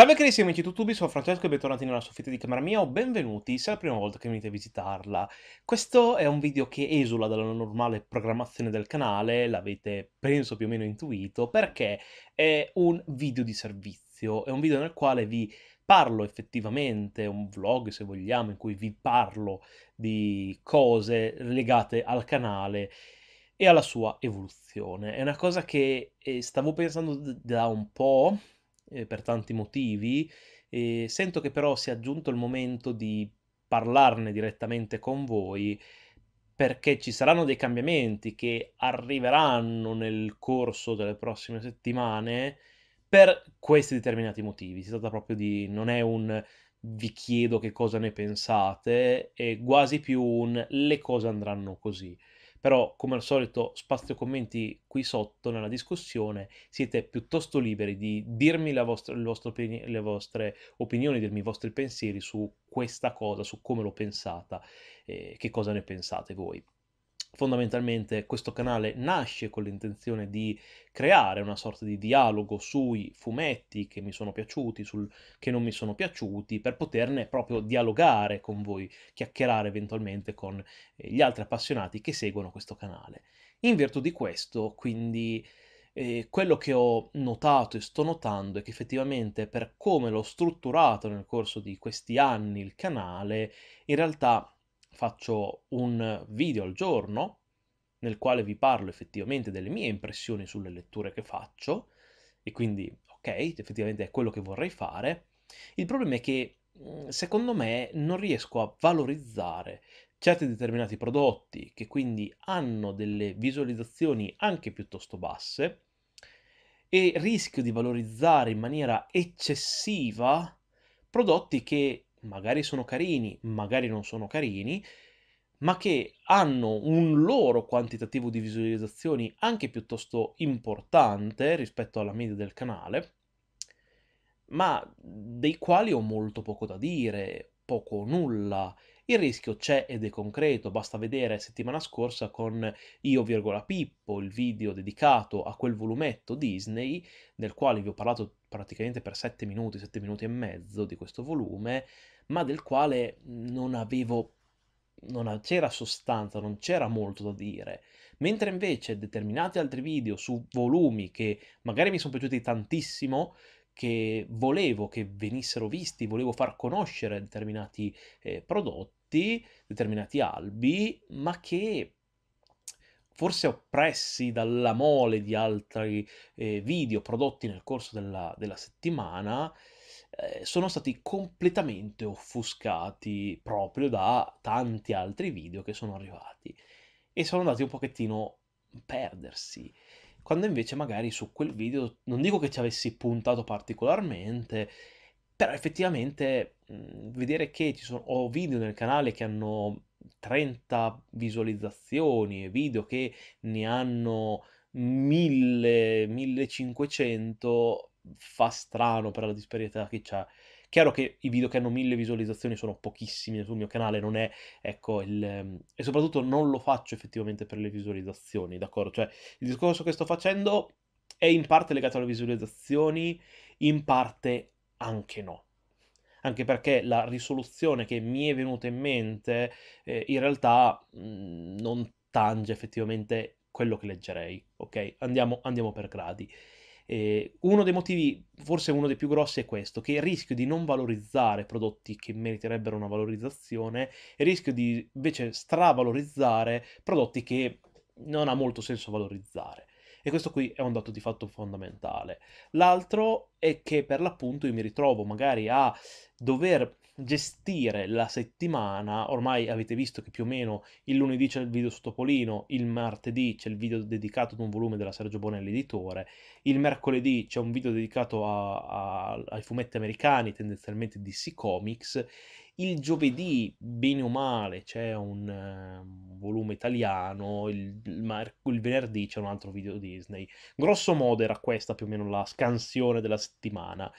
Salve carissimi amici di YouTube, sono Francesco e bentornati nella soffitta di camera mia o benvenuti se è la prima volta che venite a visitarla. Questo è un video che esula dalla normale programmazione del canale, l'avete penso più o meno intuito, perché è un video di servizio, è un video nel quale vi parlo effettivamente, un vlog se vogliamo, in cui vi parlo di cose legate al canale e alla sua evoluzione. È una cosa che eh, stavo pensando da un po' eh, per tanti motivi, e sento che però sia giunto il momento di parlarne direttamente con voi perché ci saranno dei cambiamenti che arriveranno nel corso delle prossime settimane per questi determinati motivi. Si tratta proprio di non è un vi chiedo che cosa ne pensate, è quasi più un le cose andranno così. Però, come al solito, spazio commenti qui sotto nella discussione, siete piuttosto liberi di dirmi vostra, le, vostre opini- le vostre opinioni, dirmi i vostri pensieri su questa cosa, su come l'ho pensata, eh, che cosa ne pensate voi. Fondamentalmente questo canale nasce con l'intenzione di creare una sorta di dialogo sui fumetti che mi sono piaciuti, sul che non mi sono piaciuti, per poterne proprio dialogare con voi, chiacchierare eventualmente con eh, gli altri appassionati che seguono questo canale. In virtù di questo, quindi, eh, quello che ho notato e sto notando è che effettivamente per come l'ho strutturato nel corso di questi anni il canale, in realtà faccio un video al giorno nel quale vi parlo effettivamente delle mie impressioni sulle letture che faccio e quindi ok, effettivamente è quello che vorrei fare. Il problema è che mm, secondo me non riesco a valorizzare certi determinati prodotti che quindi hanno delle visualizzazioni anche piuttosto basse e rischio di valorizzare in maniera eccessiva prodotti che magari sono carini, magari non sono carini, ma che hanno un loro quantitativo di visualizzazioni anche piuttosto importante rispetto alla media del canale, ma dei quali ho molto poco da dire, poco o nulla, il rischio c'è ed è concreto, basta vedere settimana scorsa con Io, Pippo, il video dedicato a quel volumetto Disney, del quale vi ho parlato praticamente per 7 minuti, 7 minuti e mezzo di questo volume, ma del quale non avevo non c'era sostanza, non c'era molto da dire. Mentre invece determinati altri video su volumi che magari mi sono piaciuti tantissimo, che volevo che venissero visti, volevo far conoscere determinati eh, prodotti, diritti, determinati albi, ma che forse oppressi dalla mole di altri eh, video prodotti nel corso della, della settimana, eh, sono stati completamente offuscati proprio da tanti altri video che sono arrivati e sono andati un pochettino a perdersi. Quando invece magari su quel video, non dico che ci avessi puntato particolarmente, però effettivamente mh, mhmm, vedere che ci sono ho video nel canale che hanno 30 visualizzazioni e video che ne hanno 1000 1500 fa strano per la disparità che c'è Chiaro che i video che hanno 1000 visualizzazioni sono pochissimi sul mio canale, non è, ecco, il, mhmm, e soprattutto non lo faccio effettivamente per le visualizzazioni, d'accordo? Cioè, il discorso che sto facendo è in parte legato alle visualizzazioni, in parte anche no. Anche perché la risoluzione che mi è venuta in mente eh, in realtà mh, mm, non tange effettivamente quello che leggerei, ok? Andiamo, andiamo per gradi. Eh, uno dei motivi, forse uno dei più grossi, è questo, che il rischio di non valorizzare prodotti che meriterebbero una valorizzazione e il rischio di invece stravalorizzare prodotti che non ha molto senso valorizzare. E questo qui è un dato di fatto fondamentale. L'altro è che per l'appunto io mi ritrovo magari a dover gestire la settimana, ormai avete visto che più o meno il lunedì c'è il video su Topolino, il martedì c'è il video dedicato ad un volume della Sergio Bonelli editore, il mercoledì c'è un video dedicato a, a, ai fumetti americani, tendenzialmente DC Comics, il giovedì, bene o male, c'è un, uh, volume italiano, il, il, il venerdì c'è un altro video Disney. Grosso modo era questa più o meno la scansione della settimana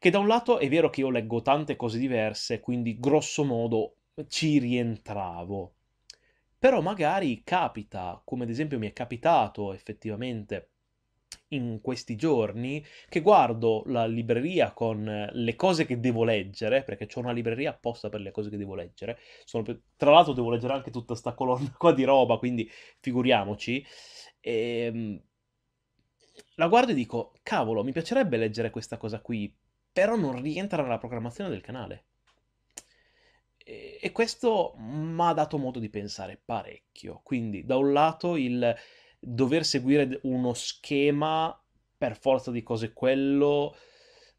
che da un lato è vero che io leggo tante cose diverse, quindi grosso modo ci rientravo. Però magari capita, come ad esempio mi è capitato effettivamente in questi giorni, che guardo la libreria con le cose che devo leggere, perché c'è una libreria apposta per le cose che devo leggere. Per... Tra l'altro devo leggere anche tutta questa colonna qua di roba, quindi figuriamoci. E... Ehm, la guardo e dico, cavolo, mi piacerebbe leggere questa cosa qui, però non rientra nella programmazione del canale. E, e questo mi ha dato modo di pensare parecchio. Quindi, da un lato, il dover seguire uno schema per forza di cose quello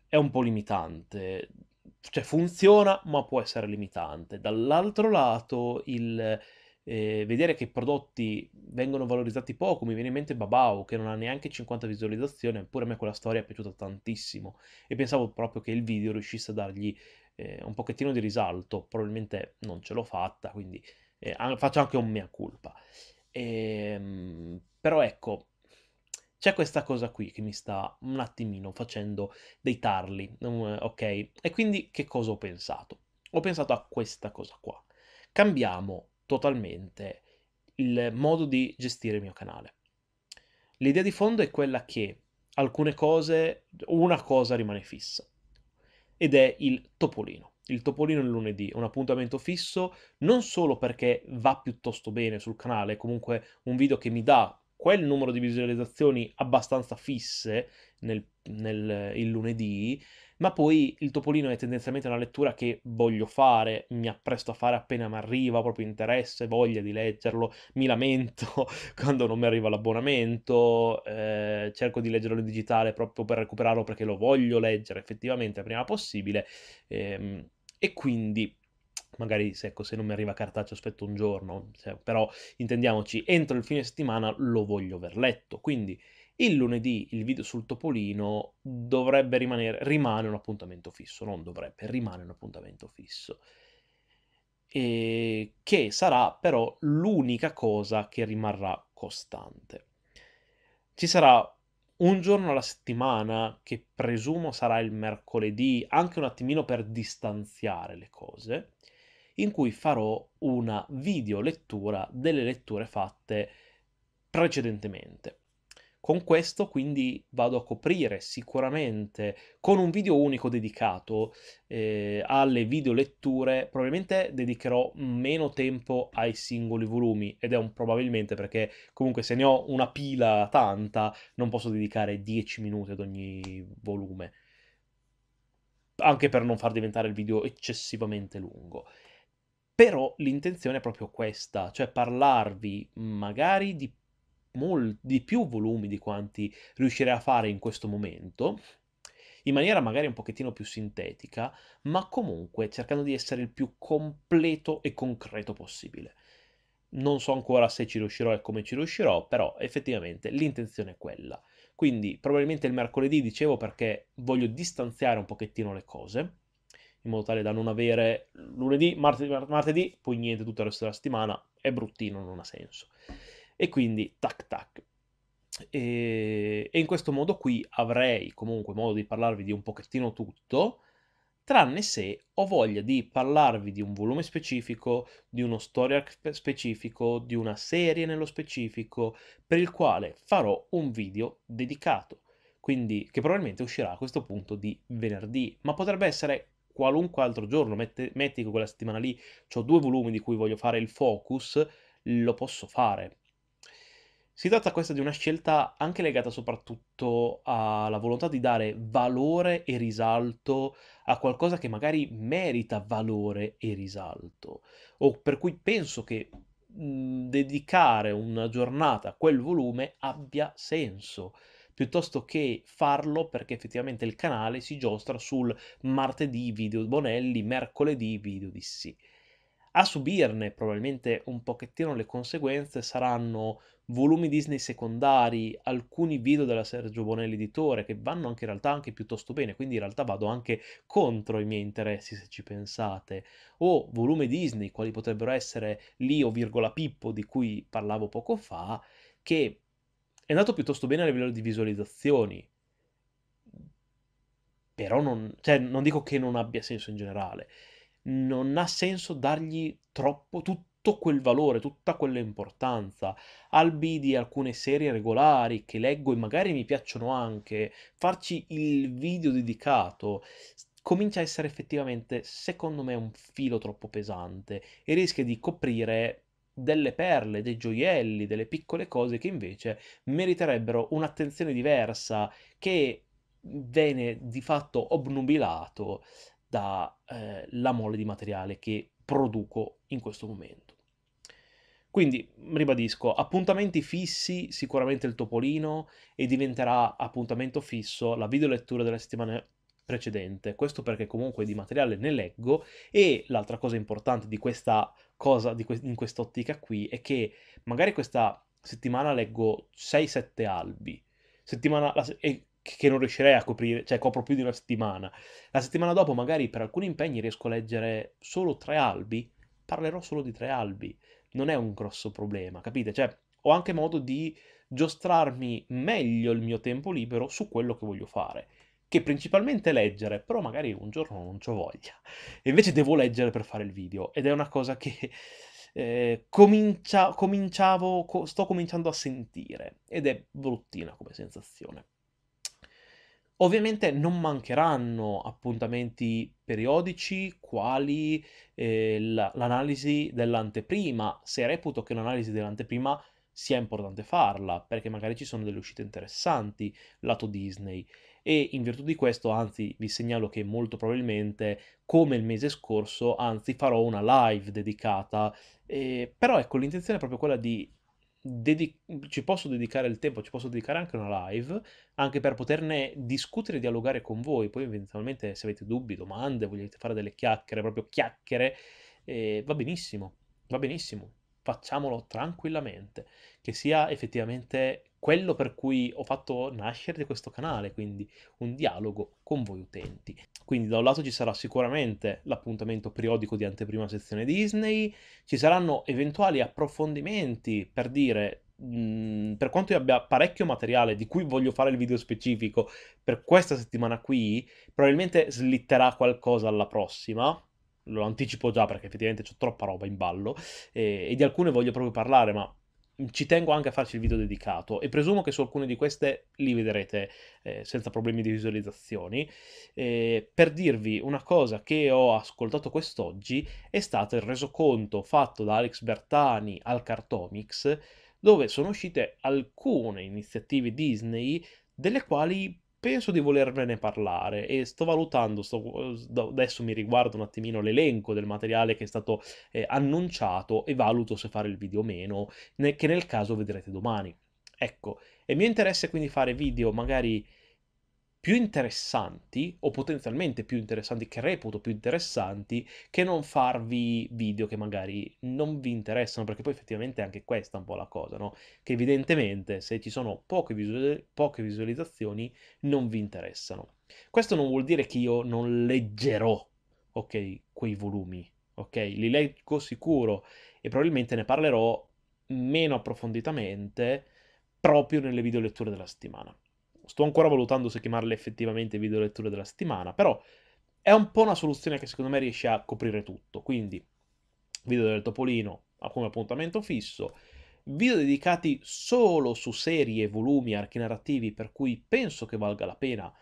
è un po' limitante. Cioè funziona, ma può essere limitante. Dall'altro lato, il eh, vedere che i prodotti vengono valorizzati poco, mi viene in mente Babau che non ha neanche 50 visualizzazioni, eppure a me quella storia è piaciuta tantissimo e pensavo proprio che il video riuscisse a dargli eh, un pochettino di risalto, probabilmente non ce l'ho fatta, quindi eh, faccio anche un mea culpa. E, ehm, però ecco, c'è questa cosa qui che mi sta un attimino facendo dei tarli, mm, ok? E quindi che cosa ho pensato? Ho pensato a questa cosa qua. Cambiamo totalmente il modo di gestire il mio canale. L'idea di fondo è quella che alcune cose, una cosa rimane fissa, ed è il topolino. Il topolino il lunedì un appuntamento fisso non solo perché va piuttosto bene sul canale, comunque un video che mi dà quel numero di visualizzazioni abbastanza fisse nel nel, il lunedì, ma poi il Topolino è tendenzialmente una lettura che voglio fare, mi appresto a fare appena mi arriva proprio interesse, voglia di leggerlo, mi lamento quando non mi arriva l'abbonamento, eh, cerco di leggerlo in digitale proprio per recuperarlo perché lo voglio leggere effettivamente prima possibile ehm, e quindi magari se, ecco, se non mi arriva cartaceo aspetto un giorno, cioè, però intendiamoci, entro il fine settimana lo voglio aver letto, quindi il lunedì il video sul topolino dovrebbe rimanere, rimane un appuntamento fisso, non dovrebbe, rimane un appuntamento fisso. E che sarà però l'unica cosa che rimarrà costante. Ci sarà un giorno alla settimana, che presumo sarà il mercoledì, anche un attimino per distanziare le cose, in cui farò una video lettura delle letture fatte precedentemente. Con questo quindi vado a coprire sicuramente con un video unico dedicato eh, alle videoletture, probabilmente dedicherò meno tempo ai singoli volumi ed è un probabilmente perché comunque se ne ho una pila tanta non posso dedicare 10 minuti ad ogni volume, anche per non far diventare il video eccessivamente lungo. Però l'intenzione è proprio questa, cioè parlarvi magari di molti di più volumi di quanti riuscirei a fare in questo momento, in maniera magari un pochettino più sintetica, ma comunque cercando di essere il più completo e concreto possibile. Non so ancora se ci riuscirò e come ci riuscirò, però effettivamente l'intenzione è quella. Quindi probabilmente il mercoledì dicevo perché voglio distanziare un pochettino le cose, in modo tale da non avere lunedì, martedì, martedì poi niente tutto il resto della settimana, è bruttino, non ha senso e quindi tac tac. E, e in questo modo qui avrei comunque modo di parlarvi di un pochettino tutto, tranne se ho voglia di parlarvi di un volume specifico, di uno story arc specifico, di una serie nello specifico, per il quale farò un video dedicato, quindi che probabilmente uscirà a questo punto di venerdì, ma potrebbe essere qualunque altro giorno, Mette, metti che quella settimana lì ho due volumi di cui voglio fare il focus, lo posso fare, si tratta questa di una scelta anche legata soprattutto alla volontà di dare valore e risalto a qualcosa che magari merita valore e risalto, o per cui penso che mh, mhmm, dedicare una giornata a quel volume abbia senso piuttosto che farlo perché effettivamente il canale si giostra sul martedì video Bonelli, mercoledì video di sì. A subirne probabilmente un pochettino le conseguenze saranno volumi Disney secondari, alcuni video della Sergio Bonelli editore che vanno anche in realtà anche piuttosto bene, quindi in realtà vado anche contro i miei interessi se ci pensate, o volume Disney quali potrebbero essere Lio, virgola Pippo di cui parlavo poco fa, che è andato piuttosto bene a livello di visualizzazioni, però non, cioè, non dico che non abbia senso in generale, non ha senso dargli troppo tutto tutto quel valore, tutta quell'importanza. Albi di alcune serie regolari che leggo e magari mi piacciono anche, farci il video dedicato comincia a essere effettivamente, secondo me, un filo troppo pesante e rischia di coprire delle perle, dei gioielli, delle piccole cose che invece meriterebbero un'attenzione diversa che viene di fatto obnubilato dalla eh, mole di materiale che produco in questo momento. Quindi, ribadisco, appuntamenti fissi, sicuramente il Topolino e diventerà appuntamento fisso la videolettura della settimana precedente. Questo perché comunque di materiale ne leggo e l'altra cosa importante di questa cosa, di que- in quest'ottica qui, è che magari questa settimana leggo 6-7 albi, settimana, la, e che non riuscirei a coprire, cioè copro più di una settimana. La settimana dopo magari per alcuni impegni riesco a leggere solo tre albi, parlerò solo di tre albi, non è un grosso problema, capite? Cioè ho anche modo di giostrarmi meglio il mio tempo libero su quello che voglio fare, che principalmente leggere, però magari un giorno non ho voglia. E invece devo leggere per fare il video ed è una cosa che eh, comincia, cominciavo, co- sto cominciando a sentire ed è bruttina come sensazione. Ovviamente non mancheranno appuntamenti periodici quali eh, l'analisi dell'anteprima, se reputo che l'analisi dell'anteprima sia importante farla, perché magari ci sono delle uscite interessanti lato Disney e in virtù di questo, anzi, vi segnalo che molto probabilmente, come il mese scorso, anzi, farò una live dedicata, eh, però ecco, l'intenzione è proprio quella di ci posso dedicare il tempo, ci posso dedicare anche una live, anche per poterne discutere e dialogare con voi. Poi eventualmente se avete dubbi, domande, volete fare delle chiacchiere, proprio chiacchiere, eh, va benissimo, va benissimo. Facciamolo tranquillamente, che sia effettivamente quello per cui ho fatto nascere questo canale, quindi un dialogo con voi utenti. Quindi da un lato ci sarà sicuramente l'appuntamento periodico di anteprima sezione Disney, ci saranno eventuali approfondimenti per dire mh, mhmm, per quanto io abbia parecchio materiale di cui voglio fare il video specifico per questa settimana qui, probabilmente slitterà qualcosa alla prossima, lo anticipo già perché effettivamente ho troppa roba in ballo e, e di alcune voglio proprio parlare, ma ci tengo anche a farci il video dedicato e presumo che su alcune di queste li vedrete eh, senza problemi di visualizzazioni. Eh, per dirvi una cosa che ho ascoltato quest'oggi è stato il resoconto fatto da Alex Bertani al Cartomics dove sono uscite alcune iniziative Disney delle quali penso di volervene parlare e sto valutando, sto, adesso mi riguardo un attimino l'elenco del materiale che è stato eh, annunciato e valuto se fare il video o meno, che nel caso vedrete domani. Ecco, è mio interesse quindi fare video magari più interessanti o potenzialmente più interessanti, che reputo più interessanti, che non farvi video che magari non vi interessano, perché poi effettivamente è anche questa un po' la cosa, no? Che evidentemente se ci sono poche, visual- poche visualizzazioni non vi interessano. Questo non vuol dire che io non leggerò, ok, quei volumi, ok? Li leggo sicuro e probabilmente ne parlerò meno approfonditamente proprio nelle video letture della settimana sto ancora valutando se chiamarle effettivamente video letture della settimana, però è un po' una soluzione che secondo me riesce a coprire tutto, quindi video del Topolino come appuntamento fisso, video dedicati solo su serie, volumi, archi narrativi, per cui penso che valga la pena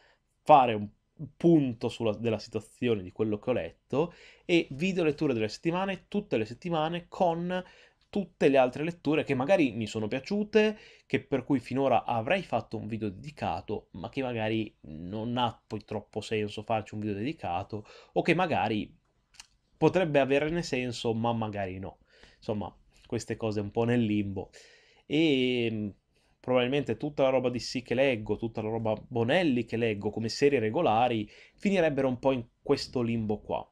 fare un punto sulla, della situazione di quello che ho letto e video letture delle settimane, tutte le settimane con tutte le altre letture che magari mi sono piaciute, che per cui finora avrei fatto un video dedicato, ma che magari non ha poi troppo senso farci un video dedicato, o che magari potrebbe averne senso, ma magari no. Insomma, queste cose un po' nel limbo. E mm, probabilmente tutta la roba di sì che leggo, tutta la roba Bonelli che leggo come serie regolari, finirebbero un po' in questo limbo qua.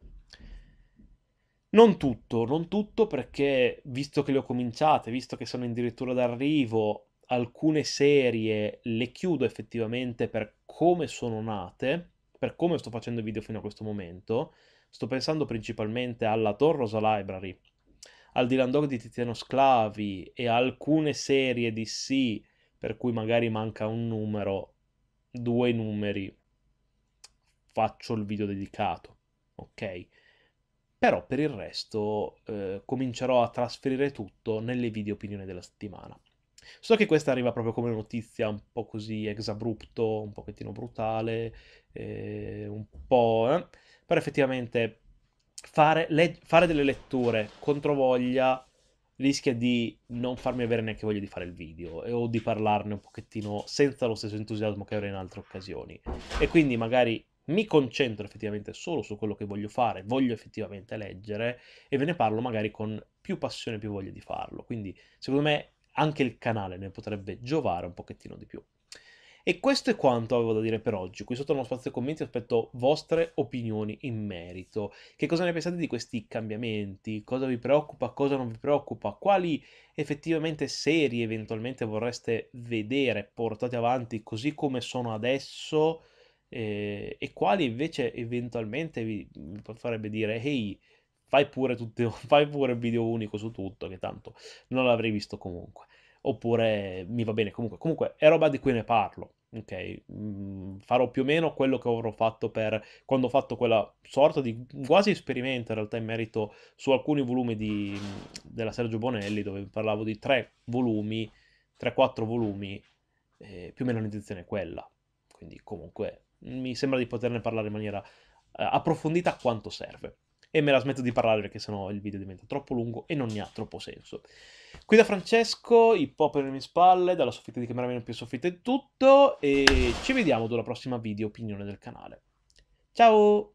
Non tutto, non tutto perché visto che le ho cominciate, visto che sono addirittura d'arrivo, alcune serie le chiudo effettivamente per come sono nate, per come sto facendo i video fino a questo momento. Sto pensando principalmente alla Torrosa Library, al Dylan Dog di Titiano Sclavi e a alcune serie di sì, per cui magari manca un numero, due numeri, faccio il video dedicato, ok? Però per il resto eh, comincerò a trasferire tutto nelle video opinioni della settimana. So che questa arriva proprio come notizia un po' così ex abrupto, un pochettino brutale, eh, un po'... Eh? Però effettivamente fare, le- fare delle letture controvoglia rischia di non farmi avere neanche voglia di fare il video eh, o di parlarne un pochettino senza lo stesso entusiasmo che avrei in altre occasioni. E quindi magari mi concentro effettivamente solo su quello che voglio fare, voglio effettivamente leggere e ve ne parlo magari con più passione, e più voglia di farlo. Quindi secondo me anche il canale ne potrebbe giovare un pochettino di più. E questo è quanto avevo da dire per oggi. Qui sotto nello spazio commenti aspetto vostre opinioni in merito. Che cosa ne pensate di questi cambiamenti? Cosa vi preoccupa? Cosa non vi preoccupa? Quali effettivamente serie eventualmente vorreste vedere portate avanti così come sono adesso? eh, e quali invece eventualmente vi farebbe dire ehi fai pure, tutte, fai pure il video unico su tutto che tanto non l'avrei visto comunque oppure mi va bene comunque comunque è roba di cui ne parlo ok mm, farò più o meno quello che avrò fatto per quando ho fatto quella sorta di quasi esperimento in realtà in merito su alcuni volumi di, della Sergio Bonelli dove parlavo di tre volumi 3-4 volumi eh, più o meno l'intenzione è quella quindi comunque mi sembra di poterne parlare in maniera eh, approfondita quanto serve. E me la smetto di parlare perché sennò il video diventa troppo lungo e non ne ha troppo senso. Qui da Francesco, i hop alle mie spalle, dalla soffitta di camera cameraman più soffitta è tutto e ci vediamo dopo prossima video opinione del canale. Ciao!